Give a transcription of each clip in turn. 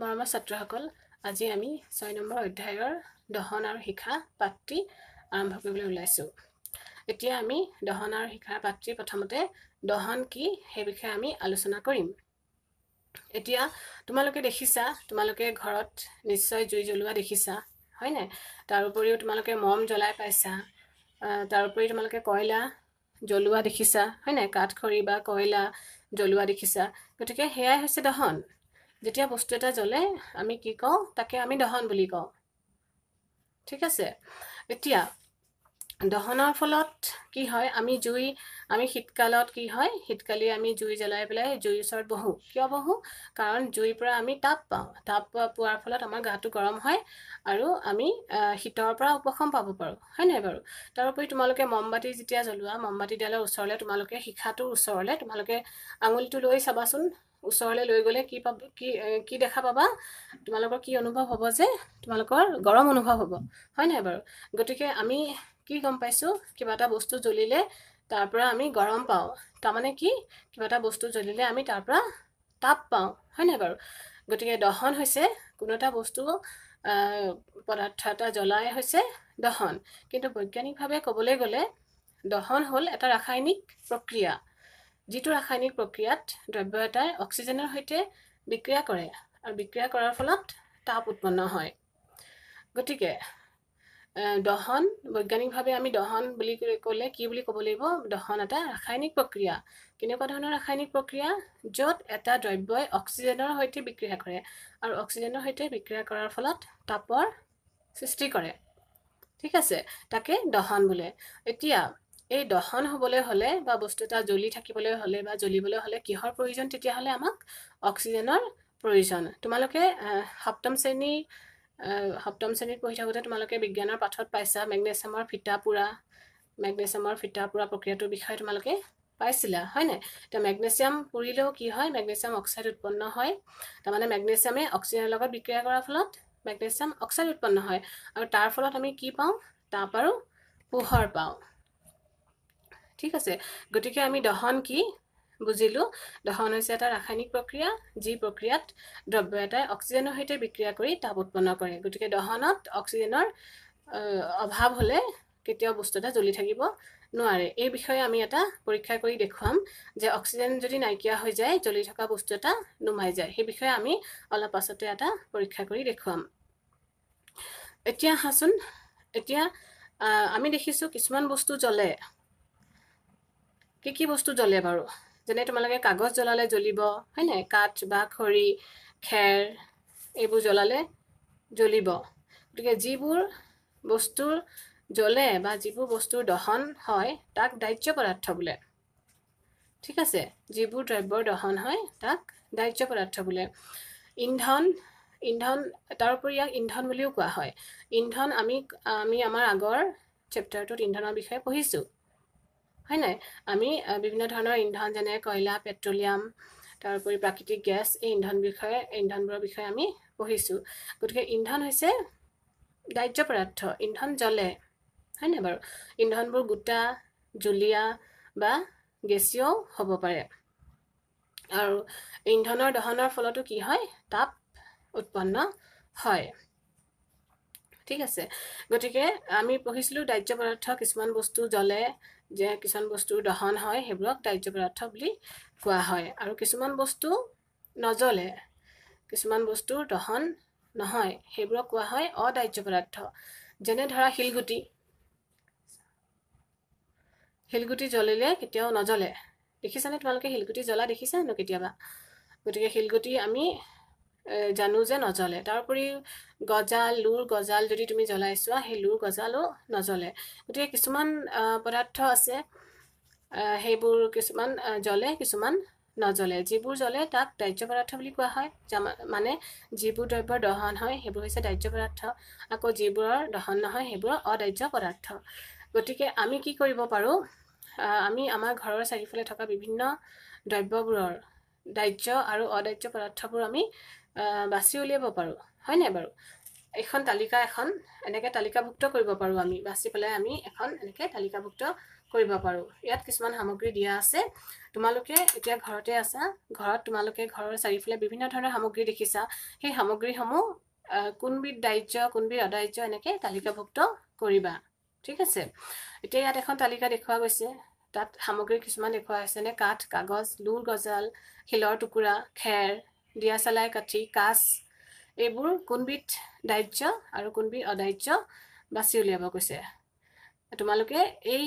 মৰমৰ ছাত্ৰসকল আজি আমি ছয় নম্বৰ অধ্যায়ৰ দহন আৰু শিক্ষা পাতৃ আৰম্ভ কৰিবলৈ ওলাইছোঁ এতিয়া আমি দহন আৰু শিক্ষাৰ পাতৃ প্ৰথমতে দহন কি সেই বিষয়ে আমি আলোচনা কৰিম এতিয়া তোমালোকে দেখিছা তোমালোকে ঘৰত নিশ্চয় জুই জ্বলোৱা দেখিছা হয় নাই তাৰোপৰিও তোমালোকে মম জ্বলাই পাইছা তাৰোপৰি তোমালোকে কয়লা জ্বলোৱা দেখিছা হয় নাই কাঠ খৰি বা কয়লা জ্বলোৱা দেখিছা গতিকে সেয়াই হৈছে দহন যেতিয়া বস্তু এটা জ্বলে আমি কি কওঁ তাকে আমি দহন বুলি কওঁ ঠিক আছে এতিয়া দহনৰ ফলত কি হয় আমি জুই আমি শীতকালত কি হয় শীতকালি আমি জুই জ্বলাই পেলাই জুইৰ ওচৰত বহোঁ কিয় বহোঁ কাৰণ জুইৰ পৰা আমি তাপ পাওঁ তাপ পোৱাৰ ফলত আমাৰ গাটো গৰম হয় আৰু আমি শীতৰ পৰা উপশম পাব পাৰোঁ হয় নহয় বাৰু তাৰোপৰি তোমালোকে মমবাতি যেতিয়া জ্বলোৱা মমবাতিডালৰ ওচৰলৈ তোমালোকে শিখাটোৰ ওচৰলৈ তোমালোকে আঙুলিটো লৈ চাবাচোন ওচৰলৈ লৈ গ'লে কি পাব কি কি দেখা পাবা তোমালোকৰ কি অনুভৱ হ'ব যে তোমালোকৰ গৰম অনুভৱ হ'ব হয় নহয় বাৰু গতিকে আমি কি গম পাইছোঁ কিবা এটা বস্তু জ্বলিলে তাৰ পৰা আমি গৰম পাওঁ তাৰমানে কি কিবা এটা বস্তু জ্বলিলে আমি তাৰ পৰা তাপ পাওঁ হয় নহয় বাৰু গতিকে দহন হৈছে কোনো এটা বস্তু পদাৰ্থ এটা জ্বলাই হৈছে দহন কিন্তু বৈজ্ঞানিকভাৱে ক'বলৈ গ'লে দহন হ'ল এটা ৰাসায়নিক প্ৰক্ৰিয়া যিটো ৰাসায়নিক প্ৰক্ৰিয়াত দ্ৰব্য এটাই অক্সিজেনৰ সৈতে বিক্ৰিয়া কৰে আৰু বিক্ৰিয়া কৰাৰ ফলত তাপ উৎপন্ন হয় গতিকে দহন বৈজ্ঞানিকভাৱে আমি দহন বুলি ক'লে কি বুলি ক'ব লাগিব দহন এটা ৰাসায়নিক প্ৰক্ৰিয়া কেনেকুৱা ধৰণৰ ৰাসায়নিক প্ৰক্ৰিয়া য'ত এটা দ্ৰব্যই অক্সিজেনৰ সৈতে বিক্ৰিয়া কৰে আৰু অক্সিজেনৰ সৈতে বিক্ৰিয়া কৰাৰ ফলত তাপৰ সৃষ্টি কৰে ঠিক আছে তাকে দহন বোলে এতিয়া এই দহন হ'বলৈ হ'লে বা বস্তু এটা জ্বলি থাকিবলৈ হ'লে বা জ্বলিবলৈ হ'লে কিহৰ প্ৰয়োজন তেতিয়াহ'লে আমাক অক্সিজেনৰ প্ৰয়োজন তোমালোকে সপ্তম শ্ৰেণী সপ্তম শ্ৰেণীত পঢ়ি থাকোঁতে তোমালোকে বিজ্ঞানৰ পাঠত পাইছা মেগনেছিয়ামৰ ফিটা পোৰা মেগনেছিয়ামৰ ফিটা পোৰা প্ৰক্ৰিয়াটোৰ বিষয়ে তোমালোকে পাইছিলা হয়নে এতিয়া মেগনেছিয়াম পুৰিলেও কি হয় মেগনেছিয়াম অক্সাইড উৎপন্ন হয় তাৰমানে মেগনেছিয়ামে অক্সিজেনৰ লগত বিক্ৰিয়া কৰাৰ ফলত মেগনেছিয়াম অক্সাইড উৎপন্ন হয় আৰু তাৰ ফলত আমি কি পাওঁ তাপ আৰু পোহৰ পাওঁ ঠিক আছে গতিকে আমি দহন কি বুজিলোঁ দহন হৈছে এটা ৰাসায়নিক প্ৰক্ৰিয়া যি প্ৰক্ৰিয়াত দ্ৰব্য এটাই অক্সিজেনৰ সৈতে বিক্ৰিয়া কৰি তাপ উৎপন্ন কৰে গতিকে দহনত অক্সিজেনৰ অভাৱ হ'লে কেতিয়াও বস্তু এটা জ্বলি থাকিব নোৱাৰে এই বিষয়ে আমি এটা পৰীক্ষা কৰি দেখুৱাম যে অক্সিজেন যদি নাইকিয়া হৈ যায় জ্বলি থকা বস্তু এটা নুমাই যায় সেই বিষয়ে আমি অলপ পাছতে এটা পৰীক্ষা কৰি দেখুৱাম এতিয়া আহাচোন এতিয়া আমি দেখিছোঁ কিছুমান বস্তু জ্বলে কি কি বস্তু জ্বলে বাৰু যেনে তোমালোকে কাগজ জ্বলালে জ্বলিব হয় নাই কাঠ বা খৰি খেৰ এইবোৰ জ্বলালে জ্বলিব গতিকে যিবোৰ বস্তুৰ জ্বলে বা যিবোৰ বস্তুৰ দহন হয় তাক দাহ্য পদাৰ্থ বোলে ঠিক আছে যিবোৰ দ্ৰব্যৰ দহন হয় তাক দাহ্য পদাৰ্থ বোলে ইন্ধন ইন্ধন তাৰোপৰি ইয়াক ইন্ধন বুলিও কোৱা হয় ইন্ধন আমি আমি আমাৰ আগৰ চেপ্টাৰটোত ইন্ধনৰ বিষয়ে পঢ়িছোঁ হয় নাই আমি বিভিন্ন ধৰণৰ ইন্ধন যেনে কয়লা পেট্ৰলিয়াম তাৰোপৰি প্ৰাকৃতিক গেছ এই ইন্ধন বিষয়ে ইন্ধনবোৰৰ বিষয়ে আমি পঢ়িছোঁ গতিকে ইন্ধন হৈছে দাৰ্য পদাৰ্থ ইন্ধন জ্বলে হয় নাই বাৰু ইন্ধনবোৰ গোটা জুলীয়া বা গেছীয় হ'ব পাৰে আৰু ইন্ধনৰ দহনৰ ফলতো কি হয় তাপ উৎপন্ন হয় ঠিক আছে গতিকে আমি পঢ়িছিলোঁ দাৰ্য পদাৰ্থ কিছুমান বস্তু জ্বলে যে কিছুমান বস্তুৰ দহন হয় সেইবোৰক দাৰ্য পদাৰ্থ বুলি কোৱা হয় আৰু কিছুমান বস্তু নজ্বলে কিছুমান বস্তুৰ দহন নহয় সেইবোৰক কোৱা হয় অদাৰ্য পদাৰ্থ যেনে ধৰা শিলগুটি শিলগুটি জ্বলিলে কেতিয়াও নজ্বলে দেখিছানে তোমালোকে শিলগুটি জ্বলা দেখিছা ন কেতিয়াবা গতিকে শিলগুটি আমি জানো যে নজ্বলে তাৰোপৰি গজাল লোৰ গজাল যদি তুমি জ্বলাই চোৱা সেই লোৰ গজালো নজ্বলে গতিকে কিছুমান পদাৰ্থ আছে সেইবোৰ কিছুমান জ্বলে কিছুমান নজ্বলে যিবোৰ জ্বলে তাক দাৰ্য পদাৰ্থ বুলি কোৱা হয় মানে যিবোৰ দ্ৰব্যৰ দহন হয় সেইবোৰ হৈছে দাৰ্য পদাৰ্থ আকৌ যিবোৰৰ দহন নহয় সেইবোৰৰ অদাৰ্য পদাৰ্থ গতিকে আমি কি কৰিব পাৰোঁ আমি আমাৰ ঘৰৰ চাৰিওফালে থকা বিভিন্ন দ্ৰব্যবোৰৰ দাৰ্য আৰু অদাৰ্য পদাৰ্থবোৰ আমি বাছি উলিয়াব পাৰোঁ হয় নাই বাৰু এইখন তালিকা এখন এনেকৈ তালিকাভুক্ত কৰিব পাৰোঁ আমি বাছি পেলাই আমি এখন এনেকৈ তালিকাভুক্ত কৰিব পাৰোঁ ইয়াত কিছুমান সামগ্ৰী দিয়া আছে তোমালোকে এতিয়া ঘৰতে আছা ঘৰত তোমালোকে ঘৰৰ চাৰিওফালে বিভিন্ন ধৰণৰ সামগ্ৰী দেখিছা সেই সামগ্ৰীসমূহ কোনবিধ দাৰ্য কোনবিধ অদাৰ্য এনেকৈ তালিকাভুক্ত কৰিবা ঠিক আছে এতিয়া ইয়াত এখন তালিকা দেখুওৱা গৈছে তাত সামগ্ৰী কিছুমান দেখুওৱা হৈছে নে কাঠ কাগজ লোৰ গজাল শিলৰ টুকুৰা খেৰ দিয়া চেলাই কাঠি কাঁচ এইবোৰ কোনবিধ দাৰ্য আৰু কোনবিধ অদাৰ্য বাছি উলিয়াব কৈছে তোমালোকে এই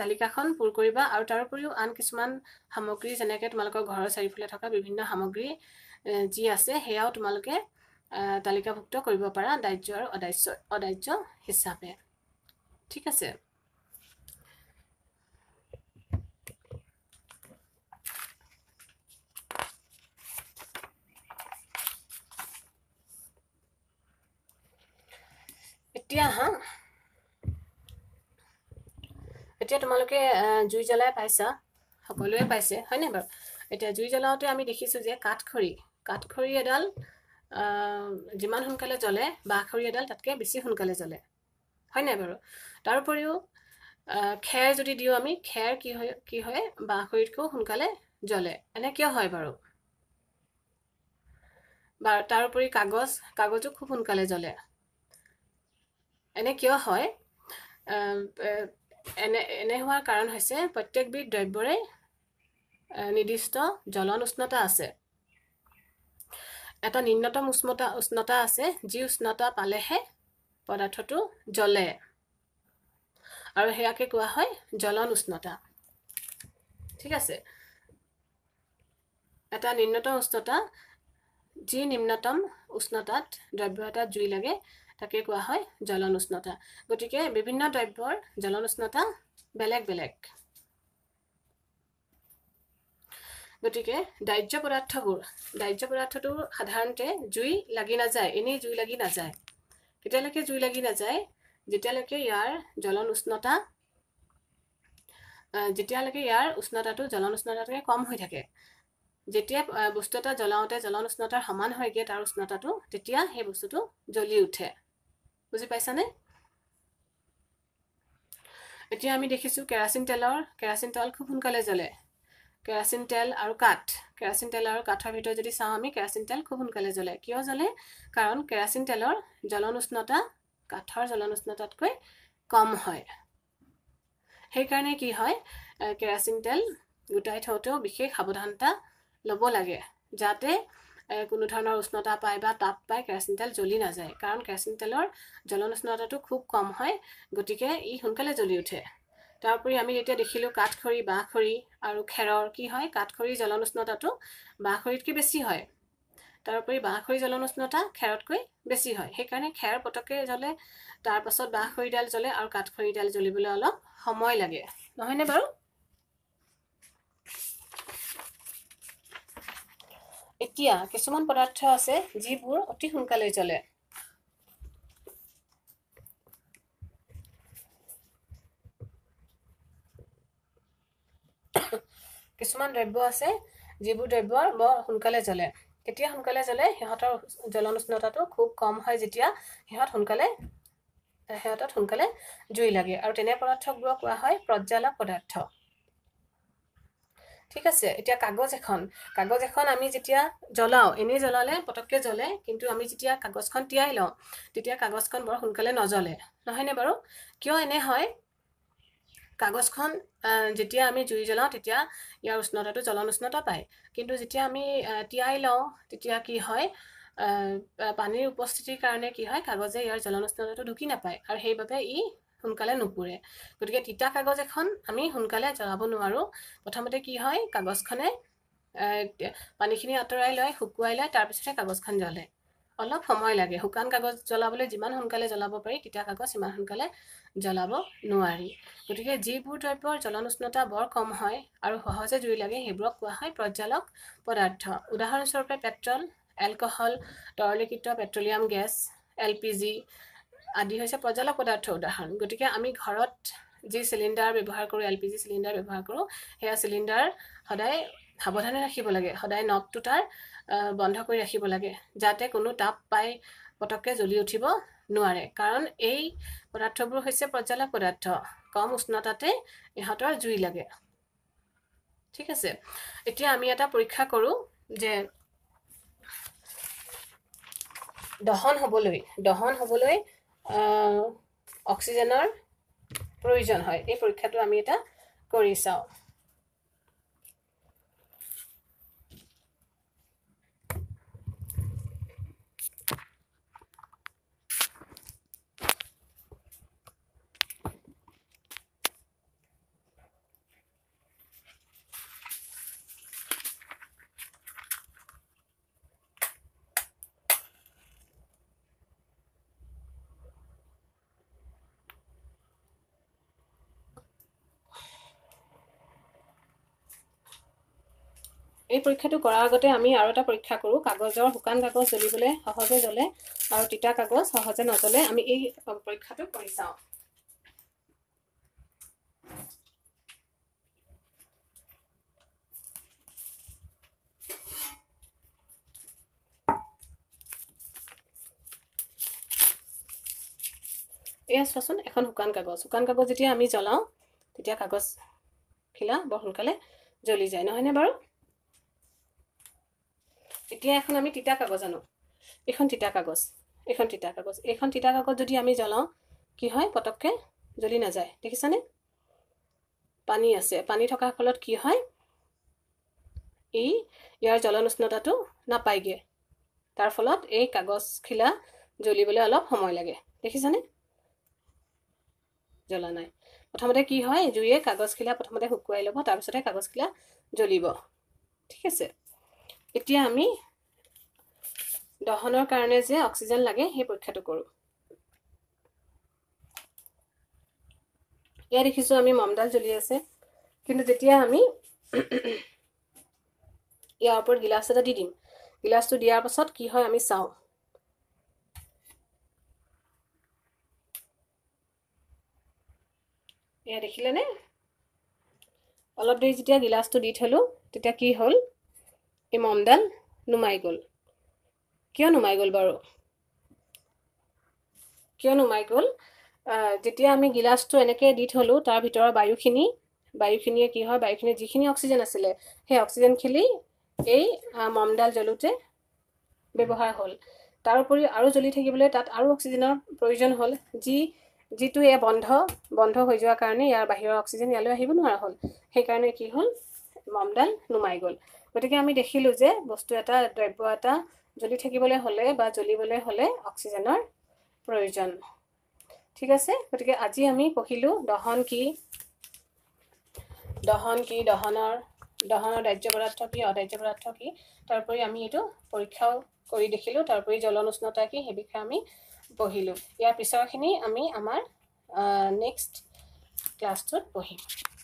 তালিকাখন পূৰ কৰিবা আৰু তাৰোপৰিও আন কিছুমান সামগ্ৰী যেনেকৈ তোমালোকৰ ঘৰৰ চাৰিওফালে থকা বিভিন্ন সামগ্ৰী যি আছে সেয়াও তোমালোকে তালিকাভুক্ত কৰিব পাৰা দাৰ্য আৰু অদাৰ্য অদাৰ্য হিচাপে ঠিক আছে এতিয়া হা এতিয়া তোমালোকে জুই জ্বলাই পাইছা সকলোৱে পাইছে হয় নাই বাৰু এতিয়া জুই জ্বলাওঁতে আমি দেখিছোঁ যে কাঠখৰি কাঠখৰি এডাল যিমান সোনকালে জ্বলে বাঁহ খৰি এডাল তাতকৈ বেছি সোনকালে জ্বলে হয় নাই বাৰু তাৰ উপৰিও খেৰ যদি দিওঁ আমি খেৰ কি হয় কি হয় বাঁহ বাঁহখৰিতকৈও সোনকালে জ্বলে এনে কিয় হয় বাৰু বাৰু তাৰোপৰি কাগজ কাগজো খুব সোনকালে জ্বলে এনে কিয় হয় এনে এনে হোৱাৰ কাৰণ হৈছে প্ৰত্যেকবিধ দ্ৰব্যৰে নিৰ্দিষ্ট জ্বলন উষ্ণতা আছে এটা নিম্নতম উষ্ণতা উষ্ণতা আছে যি উষ্ণতা পালেহে পদাৰ্থটো জ্বলে আৰু সেয়াকে কোৱা হয় জ্বলন উষ্ণতা ঠিক আছে এটা নিম্নতম উষ্ণতা যি নিম্নতম উষ্ণতাত দ্ৰব্য এটাত জুই লাগে তাকে কোৱা হয় জলন উষ্ণতা গতিকে বিভিন্ন দ্ৰব্যৰ জলন উষ্ণতা বেলেগ বেলেগ গতিকে দাৰ্য পদাৰ্থবোৰ দাৰ্য পদাৰ্থটো সাধাৰণতে জুই লাগি নাযায় এনেই জুই লাগি নাযায় কেতিয়ালৈকে জুই লাগি নাযায় যেতিয়ালৈকে ইয়াৰ জলন উষ্ণতা যেতিয়ালৈকে ইয়াৰ উষ্ণতাটো জলন উষ্ণতাটোকে কম হৈ থাকে যেতিয়া বস্তু এটা জ্বলাওঁতে জলন উষ্ণতাৰ সমান হয়গৈ তাৰ উষ্ণতাটো তেতিয়া সেই বস্তুটো জ্বলি উঠে বুজি পাইছানে এতিয়া আমি দেখিছোঁ কেৰাচিন তেলৰ কেৰাচিন তেল খুব সোনকালে জ্বলে কেৰাচিন তেল আৰু কাঠ কেৰাচিন তেল আৰু কাঠৰ ভিতৰত যদি চাওঁ আমি কেৰাচিন তেল খুব সোনকালে জ্বলে কিয় জ্বলে কাৰণ কেৰাচিন তেলৰ জ্বলন উষ্ণতা কাঠৰ জ্বলন উষ্ণতাতকৈ কম হয় সেইকাৰণে কি হয় কেৰাচিন তেল গোটাই থওঁতেও বিশেষ সাৱধানতা ল'ব লাগে যাতে কোনো ধৰণৰ উষ্ণতা পায় বা তাপ পায় কেৰাচিন তেল জ্বলি নাযায় কাৰণ কেৰাচিন তেলৰ জ্বলন উষ্ণতাটো খুব কম হয় গতিকে ই সোনকালে জ্বলি উঠে তাৰ উপৰি আমি যেতিয়া দেখিলোঁ কাঠখৰি খৰি আৰু খেৰৰ কি হয় কাঠখৰিৰ জ্বলন উষ্ণতাটো বাঁহ খৰিতকৈ বেছি হয় তাৰোপৰি বাঁহখৰি জ্বলন উষ্ণতা খেৰতকৈ বেছি হয় সেইকাৰণে খেৰ পটককৈ জ্বলে তাৰপাছত বাঁহ খৰিডাল জ্বলে আৰু কাঠখৰিডাল জ্বলিবলৈ অলপ সময় লাগে নহয়নে বাৰু এতিয়া কিছুমান পদাৰ্থ আছে যিবোৰ অতি সোনকালে জ্বলে কিছুমান দ্ৰব্য আছে যিবোৰ দ্ৰব্য বৰ সোনকালে জ্বলে কেতিয়া সোনকালে জ্বলে সিহঁতৰ জ্বলন উষ্ণতাটো খুব কম হয় যেতিয়া সিহঁত সোনকালে সিহঁতত সোনকালে জুই লাগে আৰু তেনে পদাৰ্থবোৰক কোৱা হয় প্ৰজ্বালক পদাৰ্থ ঠিক আছে এতিয়া কাগজ এখন কাগজ এখন আমি যেতিয়া জ্বলাওঁ এনেই জ্বলালে পটককৈ জ্বলে কিন্তু আমি যেতিয়া কাগজখন তিয়াই লওঁ তেতিয়া কাগজখন বৰ সোনকালে নজ্বলে নহয়নে বাৰু কিয় এনে হয় কাগজখন যেতিয়া আমি জুই জ্বলাওঁ তেতিয়া ইয়াৰ উষ্ণতাটো জ্বলন উষ্ণতা পায় কিন্তু যেতিয়া আমি তিয়াই লওঁ তেতিয়া কি হয় পানীৰ উপস্থিতিৰ কাৰণে কি হয় কাগজে ইয়াৰ জ্বলন উষ্ণতাটো ঢুকি নাপায় আৰু সেইবাবে ই সোনকালে নুপুৰে গতিকে তিতা কাগজ এখন আমি সোনকালে জ্বলাব নোৱাৰোঁ প্ৰথমতে কি হয় কাগজখনে পানীখিনি আঁতৰাই লয় শুকুৱাই লয় তাৰপিছতে কাগজখন জ্বলে অলপ সময় লাগে শুকান কাগজ জ্বলাবলৈ যিমান সোনকালে জ্বলাব পাৰি তিতা কাগজ সিমান সোনকালে জ্বলাব নোৱাৰি গতিকে যিবোৰ দ্ৰব্যৰ জ্বলন উষ্ণতা বৰ কম হয় আৰু সহজে জুই লাগে সেইবোৰক কোৱা হয় প্ৰজ্বালক পদাৰ্থ উদাহৰণস্বৰূপে পেট্ৰল এলকহল তৰলীকৃত petroleum gas L P G আদি হৈছে প্ৰজ্বলক পদাৰ্থৰ উদাহৰণ গতিকে আমি ঘৰত যি চিলিণ্ডাৰ ব্যৱহাৰ কৰোঁ এল পি জি চিলিণ্ডাৰ ব্যৱহাৰ কৰোঁ সেয়া চিলিণ্ডাৰ সদায় সাৱধানে ৰাখিব লাগে সদায় নখটো তাৰ বন্ধ কৰি ৰাখিব লাগে যাতে কোনো তাপ পাই পটককৈ জ্বলি উঠিব নোৱাৰে কাৰণ এই পদাৰ্থবোৰ হৈছে প্ৰজ্বলক পদাৰ্থ কম উষ্ণতাতে ইহঁতৰ জুই লাগে ঠিক আছে এতিয়া আমি এটা পৰীক্ষা কৰোঁ যে দহন হ'বলৈ দহন হ'বলৈ অক্সিজেনৰ প্ৰয়োজন হয় এই পৰীক্ষাটো আমি এটা কৰি চাওঁ এই পৰীক্ষাটো কৰাৰ আগতে আমি আৰু এটা পৰীক্ষা কৰোঁ কাগজৰ শুকান কাগজ জ্বলিবলৈ সহজে জ্বলে আৰু তিতা কাগজ সহজে নজ্বলে আমি এই পৰীক্ষাটো কৰি চাওঁ এই চোৱাচোন এখন শুকান কাগজ শুকান কাগজ যেতিয়া আমি জ্বলাওঁ তেতিয়া কাগজখিলা বৰ সোনকালে জ্বলি যায় নহয়নে বাৰু এতিয়া এখন আমি তিতা কাগজ আনো এইখন তিতা কাগজ এইখন তিতা কাগজ এইখন তিতা কাগজ যদি আমি জ্বলাওঁ কি হয় পটককৈ জ্বলি নাযায় দেখিছানে পানী আছে পানী থকাৰ ফলত কি হয় ই ইয়াৰ জ্বলন উষ্ণতাটো নাপায়গৈ তাৰ ফলত এই কাগজখিলা জ্বলিবলৈ অলপ সময় লাগে দেখিছানে জ্বলা নাই প্ৰথমতে কি হয় জুইয়ে কাগজখিলা প্ৰথমতে শুকুৱাই ল'ব তাৰপিছতে কাগজখিলা জ্বলিব ঠিক আছে এতিয়া আমি দহনৰ কাৰণে যে অক্সিজেন লাগে সেই পৰীক্ষাটো কৰোঁ ইয়াত দেখিছোঁ আমি মমডাল জ্বলি আছে কিন্তু যেতিয়া আমি ইয়াৰ ওপৰত গিলাচ এটা দি দিম গিলাচটো দিয়াৰ পাছত কি হয় আমি চাওঁ এয়া দেখিলেনে অলপ দেৰি যেতিয়া গিলাচটো দি থ'লোঁ তেতিয়া কি হ'ল এই মমডাল নুমাই গ'ল কিয় নুমাই গ'ল বাৰু কিয় নুমাই গ'ল যেতিয়া আমি গিলাচটো এনেকৈ দি থ'লোঁ তাৰ ভিতৰৰ বায়ুখিনি বায়ুখিনিয়ে কি হয় বায়ুখিনি যিখিনি অক্সিজেন আছিলে সেই অক্সিজেনখিনি এই মমডাল জ্বলোতে ব্যৱহাৰ হ'ল তাৰ তাৰোপৰি আৰু জ্বলি থাকিবলৈ তাত আৰু অক্সিজেনৰ প্ৰয়োজন হ'ল যি যিটো এয়া বন্ধ বন্ধ হৈ যোৱাৰ কাৰণে ইয়াৰ বাহিৰৰ অক্সিজেন ইয়ালৈ আহিব নোৱাৰা হ'ল সেইকাৰণে কি হ'ল মমডাল নুমাই গ'ল গতিকে আমি দেখিলোঁ যে বস্তু এটা দ্ৰব্য এটা জ্বলি থাকিবলৈ হ'লে বা জ্বলিবলৈ হ'লে অক্সিজেনৰ প্ৰয়োজন ঠিক আছে গতিকে আজি আমি পঢ়িলোঁ দহন কি দহন কি দহনৰ দহনৰ দাৰ্য পদাৰ্থ কি অদাৰ্য পদাৰ্থ কি তাৰোপৰি আমি এইটো পৰীক্ষাও কৰি দেখিলোঁ তাৰোপৰি জ্বলন উষ্ণতা কি সেই বিষয়ে আমি পঢ়িলোঁ ইয়াৰ পিছৰখিনি আমি আমাৰ নেক্সট ক্লাছটোত পঢ়িম